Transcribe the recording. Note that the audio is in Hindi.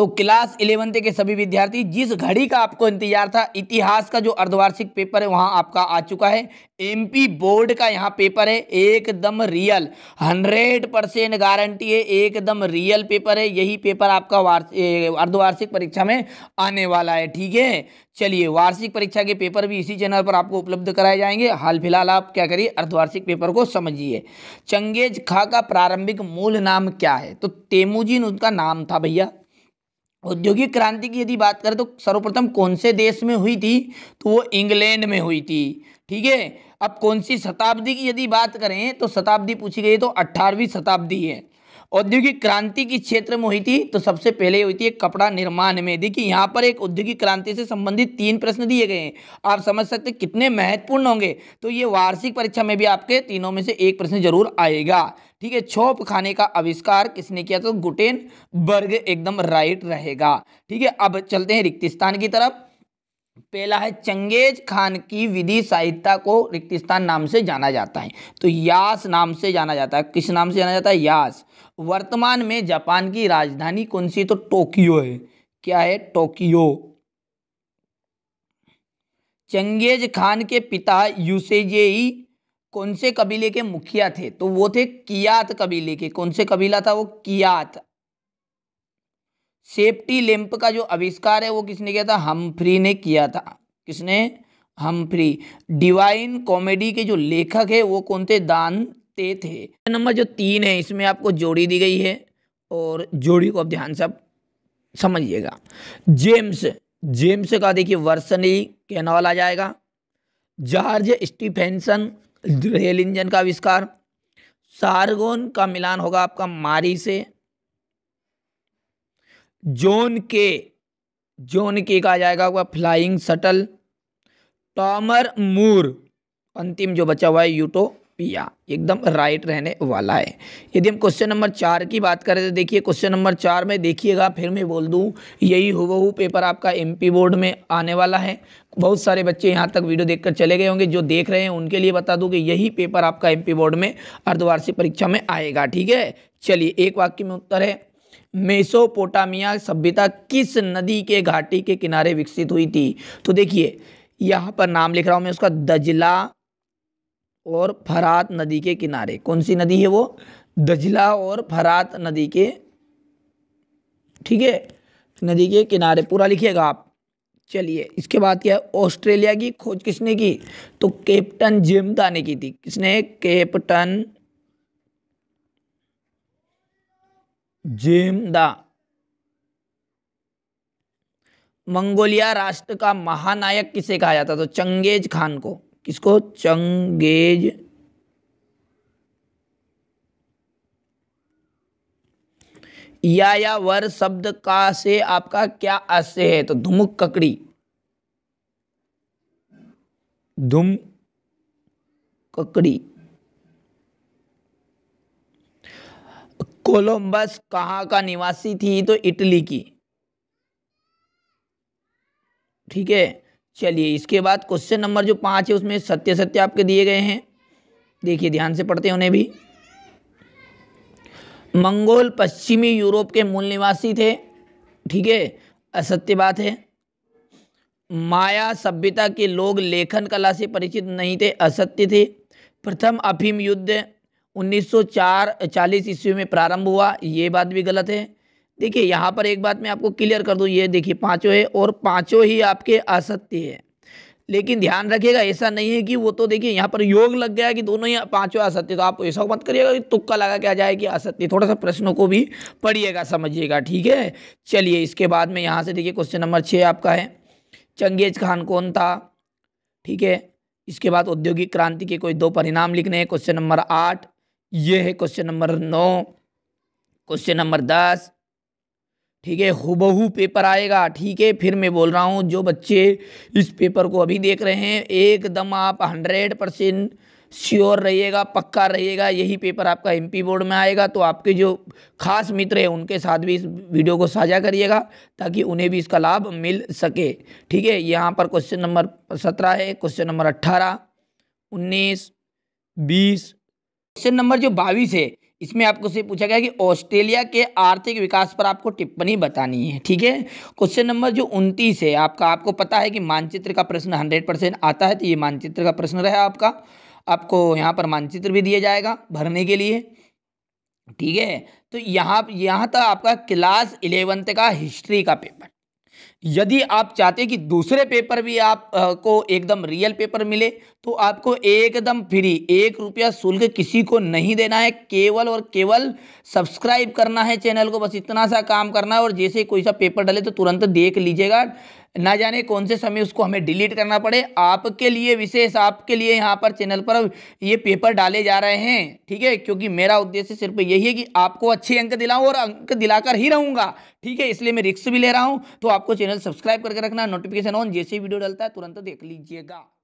तो क्लास इलेवंथ के सभी विद्यार्थी जिस घड़ी का आपको इंतजार था इतिहास का जो अर्धवार्षिक पेपर है वहां आपका आ चुका है एमपी बोर्ड का यहाँ पेपर है एकदम रियल हंड्रेड परसेंट गारंटी है एकदम रियल पेपर है यही पेपर आपका अर्धवार्षिक परीक्षा में आने वाला है ठीक है चलिए वार्षिक परीक्षा के पेपर भी इसी चैनल पर आपको उपलब्ध कराए जाएंगे हाल फिलहाल आप क्या करिए अर्धवार्षिक पेपर को समझिए चंगेज खा का प्रारंभिक मूल नाम क्या है तो तेमुजीन उनका नाम था भैया औद्योगिक क्रांति की यदि बात करें तो सर्वप्रथम कौन से देश में हुई थी तो वो इंग्लैंड में हुई थी ठीक है अब कौन सी शताब्दी की यदि बात करें तो शताब्दी पूछी गई तो अट्ठारहवीं शताब्दी है औद्योगिक क्रांति किस क्षेत्र में हुई थी तो सबसे पहले हुई थी कपड़ा निर्माण में देखिए यहाँ पर एक औद्योगिक क्रांति से संबंधित तीन प्रश्न दिए गए हैं आप समझ सकते कितने महत्वपूर्ण होंगे तो ये वार्षिक परीक्षा में भी आपके तीनों में से एक प्रश्न जरूर आएगा ठीक है छोप खाने का आविष्कार किसने किया तो गुटेन वर्ग एकदम राइट रहेगा ठीक है अब चलते हैं रिक्तिस्तान की तरफ पहला है चंगेज खान की विधि साहित्य को रिक्तिस्तान नाम से जाना जाता है तो यास नाम से जाना जाता है किस नाम से जाना जाता है यास वर्तमान में जापान की राजधानी कौन सी तो टोक्यो है क्या है टोक्यो चंगेज खान के पिता यूसेजेई कौन से कबीले के मुखिया थे तो वो थे कियात कबीले के कौन से कबीला था वो कियात सेफ्टी लैंप का जो आविष्कार है वो किसने किया था हमफ्री ने किया था किसने हमफ्री डिवाइन कॉमेडी के जो लेखक है वो कौन थे दान ते थे नंबर जो तीन है इसमें आपको जोड़ी दी गई है और जोड़ी को आप ध्यान से समझिएगा जेम्स जेम्स का देखिए वर्सनी कैनॉल आ जाएगा जॉर्ज स्टीफेंसन रेल इंजन का आविष्कार सार्गोन का मिलान होगा आपका मारी से जोन के जोन के का आ जाएगा आपका फ्लाइंग शटल टॉमर मूर अंतिम जो बचा हुआ है यूटो पिया एकदम राइट रहने वाला है यदि हम क्वेश्चन नंबर चार की बात करें तो देखिए क्वेश्चन नंबर चार में देखिएगा फिर मैं बोल दूं यही हुबहू पेपर आपका एमपी बोर्ड में आने वाला है बहुत सारे बच्चे यहाँ तक वीडियो देखकर चले गए होंगे जो देख रहे हैं उनके लिए बता दूँ कि यही पेपर आपका एम बोर्ड में अर्धवार्षिक परीक्षा में आएगा ठीक है चलिए एक वाक्य में उत्तर है मेसोपोटामिया सभ्यता किस नदी के घाटी के किनारे विकसित हुई थी तो देखिए यहाँ पर नाम लिख रहा हूँ मैं उसका दजला और फरात नदी के किनारे कौन सी नदी है वो दजला और फरात नदी के ठीक है नदी के किनारे पूरा लिखिएगा आप चलिए इसके बाद क्या है ऑस्ट्रेलिया की खोज किसने की तो कैप्टन जेम्दा ने की थी किसने कैप्टन दा मंगोलिया राष्ट्र का महानायक किसे कहा जाता तो चंगेज खान को किसको चंगेज या या वर शब्द का से आपका क्या आशय है तो धुमुक ककड़ी धुम ककड़ी कोलंबस कहाँ का निवासी थी तो इटली की ठीक है चलिए इसके बाद क्वेश्चन नंबर जो पाँच है उसमें सत्य सत्य आपके दिए गए हैं देखिए ध्यान से पढ़ते हैं उन्हें भी मंगोल पश्चिमी यूरोप के मूल निवासी थे ठीक है असत्य बात है माया सभ्यता के लोग लेखन कला से परिचित नहीं थे असत्य थे प्रथम अफीम युद्ध 1904 40 ईस्वी में प्रारंभ हुआ ये बात भी गलत है देखिए यहाँ पर एक बात मैं आपको क्लियर कर दूँ ये देखिए पाँचों है और पाँचों ही आपके असत्य है लेकिन ध्यान रखिएगा ऐसा नहीं है कि वो तो देखिए यहाँ पर योग लग गया कि दोनों ही पाँचों असत्य तो आप ऐसा मत करिएगा कि तुक्का लगा के आ जाए कि असत्य थोड़ा सा प्रश्नों को भी पढ़िएगा समझिएगा ठीक है चलिए इसके बाद में यहाँ से देखिए क्वेश्चन नंबर छः आपका है चंगेज खान कौन था ठीक है इसके बाद औद्योगिक क्रांति के कोई दो परिणाम लिखने हैं क्वेश्चन नंबर आठ ये है क्वेश्चन नंबर नौ क्वेश्चन नंबर दस ठीक है हुबहू पेपर आएगा ठीक है फिर मैं बोल रहा हूँ जो बच्चे इस पेपर को अभी देख रहे हैं एकदम आप हंड्रेड परसेंट श्योर रहिएगा पक्का रहिएगा यही पेपर आपका एमपी बोर्ड में आएगा तो आपके जो खास मित्र हैं उनके साथ भी इस वीडियो को साझा करिएगा ताकि उन्हें भी इसका लाभ मिल सके ठीक है यहाँ पर क्वेश्चन नंबर सत्रह है क्वेश्चन नंबर अट्ठारह उन्नीस बीस क्वेश्चन नंबर जो बाईस है इसमें आपको से पूछा गया कि ऑस्ट्रेलिया के आर्थिक विकास पर आपको टिप्पणी बतानी है ठीक है क्वेश्चन नंबर जो उनतीस है आपका आपको पता है कि मानचित्र का प्रश्न हंड्रेड परसेंट आता है तो ये मानचित्र का प्रश्न रहा आपका आपको यहाँ पर मानचित्र भी दिया जाएगा भरने के लिए ठीक है तो यहाँ यहाँ था आपका क्लास इलेवंथ का हिस्ट्री का पेपर यदि आप चाहते कि दूसरे पेपर भी आप को एकदम रियल पेपर मिले तो आपको एकदम फ्री एक रुपया शुल्क किसी को नहीं देना है केवल और केवल सब्सक्राइब करना है चैनल को बस इतना सा काम करना है और जैसे कोई सा पेपर डले तो तुरंत देख लीजिएगा ना जाने कौन से समय उसको हमें डिलीट करना पड़े आपके लिए विशेष आपके लिए यहाँ पर चैनल पर ये पेपर डाले जा रहे हैं ठीक है क्योंकि मेरा उद्देश्य सिर्फ यही है कि आपको अच्छे अंक दिलाऊं और अंक दिलाकर ही रहूँगा ठीक है इसलिए मैं रिक्स भी ले रहा हूँ तो आपको चैनल सब्सक्राइब करके रखना नोटिफिकेशन ऑन जैसे वीडियो डालता है तुरंत देख लीजिएगा